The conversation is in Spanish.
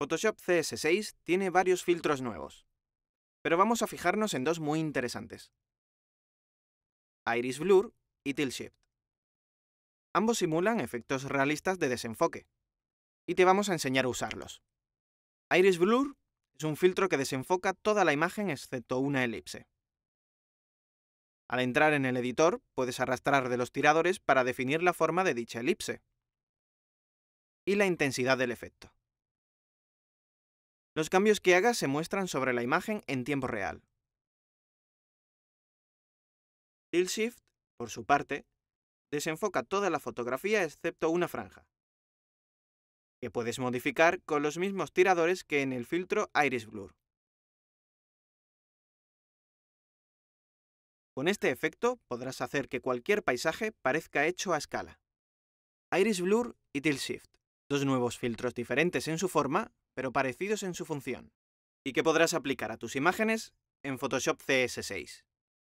Photoshop CS6 tiene varios filtros nuevos, pero vamos a fijarnos en dos muy interesantes. Iris Blur y Tilt Shift. Ambos simulan efectos realistas de desenfoque, y te vamos a enseñar a usarlos. Iris Blur es un filtro que desenfoca toda la imagen excepto una elipse. Al entrar en el editor, puedes arrastrar de los tiradores para definir la forma de dicha elipse y la intensidad del efecto. Los cambios que hagas se muestran sobre la imagen en tiempo real. Tilt Shift, por su parte, desenfoca toda la fotografía excepto una franja, que puedes modificar con los mismos tiradores que en el filtro Iris Blur. Con este efecto podrás hacer que cualquier paisaje parezca hecho a escala. Iris Blur y Tilt Shift, dos nuevos filtros diferentes en su forma, pero parecidos en su función, y que podrás aplicar a tus imágenes en Photoshop CS6.